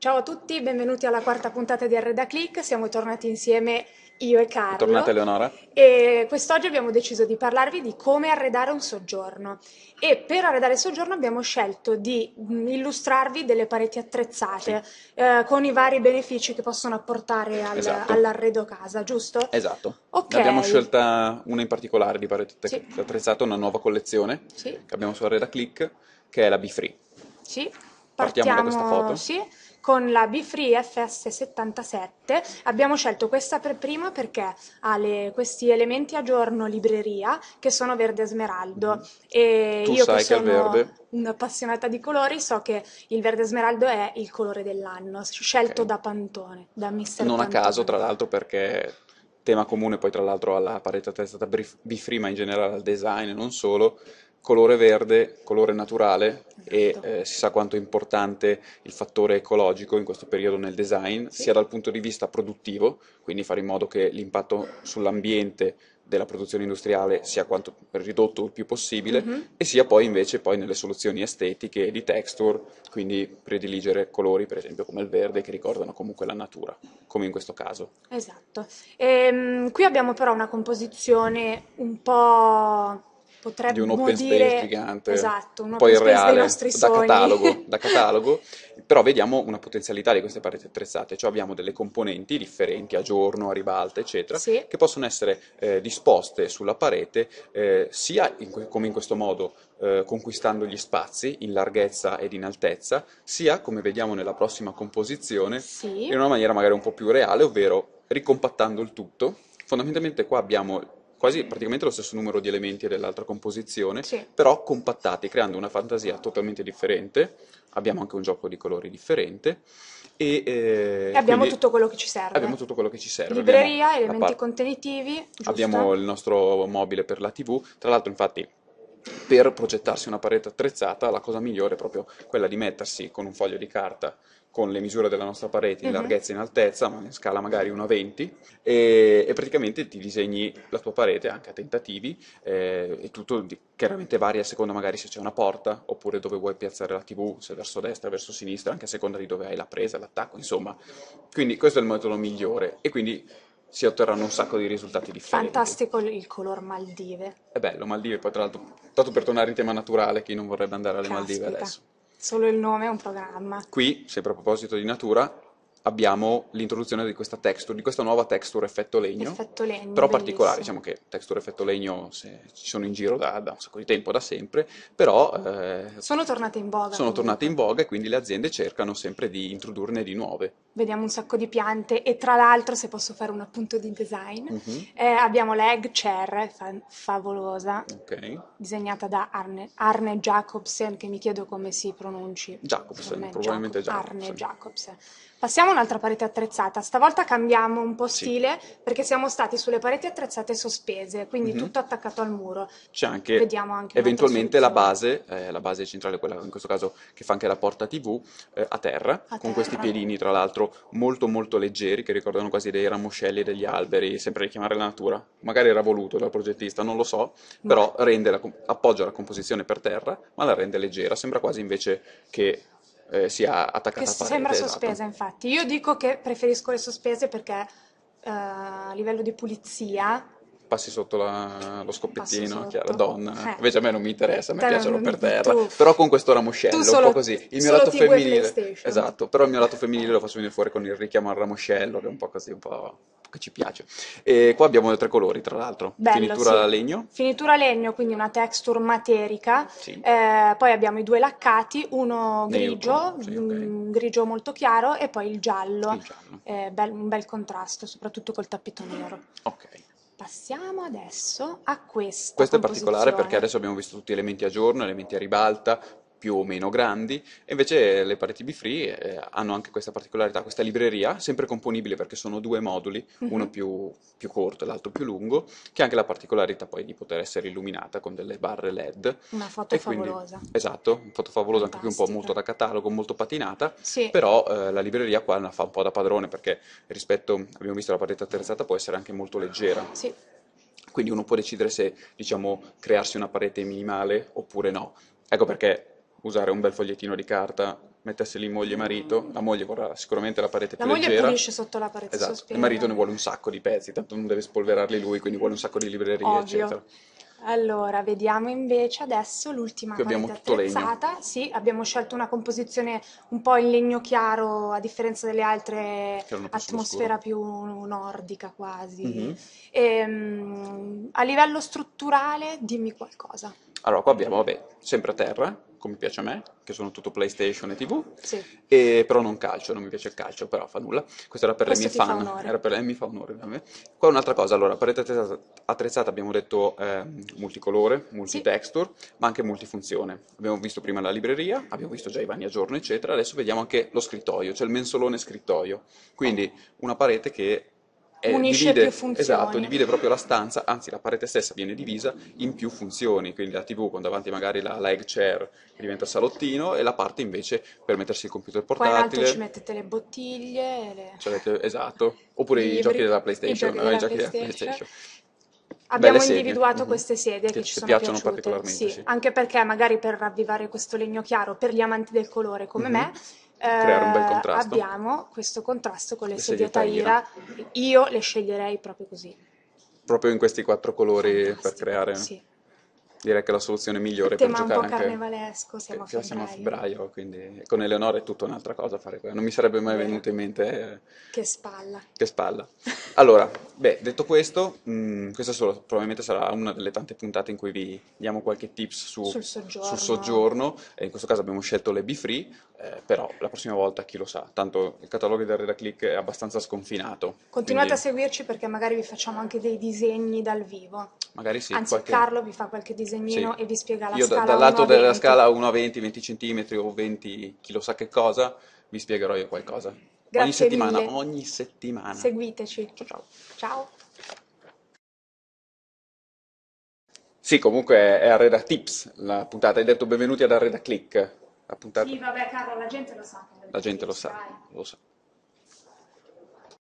Ciao a tutti, benvenuti alla quarta puntata di Arreda Click. Siamo tornati insieme io e Carlo. Tornata Eleonora. E quest'oggi abbiamo deciso di parlarvi di come arredare un soggiorno. E per arredare il soggiorno abbiamo scelto di mm, illustrarvi delle pareti attrezzate sì. eh, con i vari benefici che possono apportare al, esatto. all'arredo casa, giusto? Esatto. Okay. abbiamo scelta una in particolare di pareti sì. attrezzate, una nuova collezione sì. che abbiamo su Arreda Click, che è la Bifree. Sì. Partiamo, Partiamo da questa foto. Sì con la BeFree FS77 abbiamo scelto questa per prima perché ha le, questi elementi a giorno libreria che sono verde smeraldo mhm. e tu io sai che sono... che è verde? un'appassionata di colori, so che il verde smeraldo è il colore dell'anno, scelto okay. da Pantone, da Mister Non Pantone. a caso, tra l'altro, perché tema comune poi tra l'altro alla parete testata ma in generale al design, non solo, colore verde, colore naturale esatto. e eh, si sa quanto è importante il fattore ecologico in questo periodo nel design, sì. sia dal punto di vista produttivo, quindi fare in modo che l'impatto sull'ambiente della produzione industriale sia quanto ridotto il più possibile mm-hmm. e sia poi invece poi nelle soluzioni estetiche e di texture, quindi prediligere colori per esempio come il verde che ricordano comunque la natura, come in questo caso. Esatto. Ehm, qui abbiamo però una composizione un po' potremmo di un open dire, space gigante, esatto, un poi reale, dei nostri da sogni. Catalogo, da catalogo, però vediamo una potenzialità di queste pareti attrezzate, cioè abbiamo delle componenti differenti a giorno, a ribalta, eccetera, sì. che possono essere eh, disposte sulla parete eh, sia in, come in questo modo eh, conquistando gli spazi in larghezza ed in altezza, sia come vediamo nella prossima composizione sì. in una maniera magari un po' più reale, ovvero ricompattando il tutto. Fondamentalmente qua abbiamo quasi praticamente lo stesso numero di elementi dell'altra composizione, sì. però compattati, creando una fantasia totalmente differente. Abbiamo anche un gioco di colori differente. E, eh, e abbiamo tutto quello che ci serve. Abbiamo tutto quello che ci serve. Libreria, elementi par- contenitivi. Giusto? Abbiamo il nostro mobile per la TV. Tra l'altro, infatti, per progettarsi una parete attrezzata, la cosa migliore è proprio quella di mettersi con un foglio di carta con le misure della nostra parete in mhm. larghezza e in altezza, ma in scala magari 1 1,20, e, e praticamente ti disegni la tua parete anche a tentativi, eh, e tutto chiaramente varia a seconda magari se c'è una porta, oppure dove vuoi piazzare la tv, se verso destra, verso sinistra, anche a seconda di dove hai la presa, l'attacco, insomma. Quindi questo è il metodo migliore, e quindi si otterranno un sacco di risultati differenti. Fantastico il color Maldive. È eh bello, Maldive, poi tra l'altro, tanto per tornare in tema naturale, chi non vorrebbe andare alle Caspita. Maldive adesso? Solo il nome è un programma. Qui, sempre a proposito di natura, abbiamo l'introduzione di questa texture, di questa nuova texture effetto legno, effetto legno però particolare, diciamo che texture effetto legno se, ci sono in giro da, da, un sacco di tempo, da sempre, però... Eh, sono tornate in voga. Sono quindi. tornate in voga e quindi le aziende cercano sempre di introdurne di nuove. Vediamo un sacco di piante e tra l'altro, se posso fare un appunto di design, mm-hmm. eh, abbiamo l'Egg Chair, fa- favolosa, okay. disegnata da Arne, Arne, Jacobsen, che mi chiedo come si pronunci. Jacobsen, probabilmente Jacobsen. Arne Jacobsen Passiamo a un'altra parete attrezzata, stavolta cambiamo un po' stile sì. perché siamo stati sulle pareti attrezzate sospese, quindi mm-hmm. tutto attaccato al muro. C'è anche, anche eventualmente la base, eh, la base centrale, quella in questo caso che fa anche la porta TV, eh, a terra, a con questi piedini tra l'altro molto molto leggeri che ricordano quasi dei ramoscelli degli alberi, sempre richiamare la natura. Magari era voluto dal progettista, non lo so, però la, appoggia la composizione per terra ma la rende leggera, sembra quasi invece che eh, sia attaccata che a parete. Sembra esatto. sospesa, infatti. Io dico che preferisco le sospese perché eh, a livello di pulizia passi sotto la, lo scoppiettino, sotto. la donna. Eh. Invece a me non mi interessa, a me piace solo per terra. Tu, però con questo ramoscello, solo, un po' così. Il mio lato femminile. Esatto, però il mio lato femminile lo faccio venire fuori con il richiamo al ramoscello, che è un po' così, un po' che ci piace. E qua abbiamo tre colori, tra l'altro. Bello, Finitura sì. legno. Finitura legno, quindi una texture materica. Sì. Eh, poi abbiamo i due laccati, uno grigio, sì, mm, okay. un grigio molto chiaro, e poi il giallo. Il giallo. Eh, bel, un bel contrasto, soprattutto col tappeto nero. Ok. Passiamo adesso a questo. Questo è particolare perché adesso abbiamo visto tutti gli elementi a giorno, elementi a ribalta, più o meno grandi, invece le pareti B-Free eh, hanno anche questa particolarità, questa libreria, sempre componibile perché sono due moduli, mm-hmm. uno più, più corto e l'altro più lungo, che ha anche la particolarità poi di poter essere illuminata con delle barre LED. Una foto e favolosa. Quindi, esatto, una foto favolosa, Fantastica. anche qui un po' molto da catalogo, molto patinata, sì. però eh, la libreria qua la fa un po' da padrone perché rispetto, abbiamo visto la parete attrezzata può essere anche molto leggera. Sì. Quindi uno può decidere se, diciamo, crearsi una parete minimale oppure no. Ecco perché usare un bel fogliettino di carta, mettesse lì moglie e marito, la moglie vorrà sicuramente la parete la più leggera. La moglie pulisce sotto la parete esatto. sospesa. Il marito ne vuole un sacco di pezzi, tanto non deve spolverarli lui, quindi vuole un sacco di librerie, Ovvio. eccetera. Allora, vediamo invece adesso l'ultima Qui abbiamo tutto attrezzata. Legno. Sì, abbiamo scelto una composizione un po' in legno chiaro, a differenza delle altre atmosfera scuro. più nordica quasi. Mm-hmm. Ehm, e, um, a livello strutturale, dimmi qualcosa. Allora, qua abbiamo, vabbè, sempre a terra, come piace a me, che sono tutto PlayStation e TV, sì. e, però non calcio, non mi piace il calcio, però fa nulla. Questo era per Questo le mie fan, era per, eh, mi fa onore. Qua un'altra cosa, allora, parete attrezzata, attrezzata abbiamo detto eh, multicolore, multitexture, sì. ma anche multifunzione. Abbiamo visto prima la libreria, abbiamo visto già i vani a giorno, eccetera, adesso vediamo anche lo scrittoio, cioè il mensolone scrittoio. Quindi una parete che eh, unisce divide, più funzioni. Esatto, divide proprio la stanza, anzi la parete stessa viene divisa in più funzioni, quindi la tv con davanti magari la, la egg chair che diventa salottino e la parte invece per mettersi il computer portatile. Poi in ci mettete le bottiglie. Le... Cioè, esatto, oppure i, i giochi della PlayStation. Eh, I giochi della PlayStation. Abbiamo Belle individuato sedie. Mm-hmm. queste sedie che, che ci sono piacciono piaciute, particolarmente, sì, sì. anche perché magari per ravvivare questo legno chiaro per gli amanti del colore come mm-hmm. me creare un bel eh, contrasto. Eh, abbiamo questo contrasto con le, le sedie Taira. Io le sceglierei proprio così. Proprio in questi quattro colori Fantastico, per creare. Sì direi che la soluzione migliore per giocare anche... tema un po' carnevalesco, siamo a febbraio. Siamo a febbraio, quindi con Eleonora è tutta un'altra cosa fare quello, non mi sarebbe mai venuto in mente... Eh... Che spalla. Che spalla. Allora, beh, detto questo, mh, mm, questa solo, probabilmente sarà una delle tante puntate in cui vi diamo qualche tips su, sul soggiorno, sul soggiorno. Eh, in questo caso abbiamo scelto le b Free, eh, però la prossima volta chi lo sa, tanto il catalogo di Arreda Click è abbastanza sconfinato. Continuate quindi... a seguirci perché magari vi facciamo anche dei disegni dal vivo magari sì. Anzi, qualche... Carlo vi fa qualche disegnino sì. e vi spiega la Io scala. Io da, dal lato della scala 1 a 20, 20 cm o 20 chissà che cosa, vi spiegherò io qualcosa. Grazie ogni settimana, mille. ogni settimana. Seguiteci. Ciao, ciao. ciao. Sì, comunque è Arreda Tips la puntata. Hai detto benvenuti ad Arreda Click. La puntata... Sì, vabbè, Carlo, la gente lo sa. La gente lo sa, lo sa.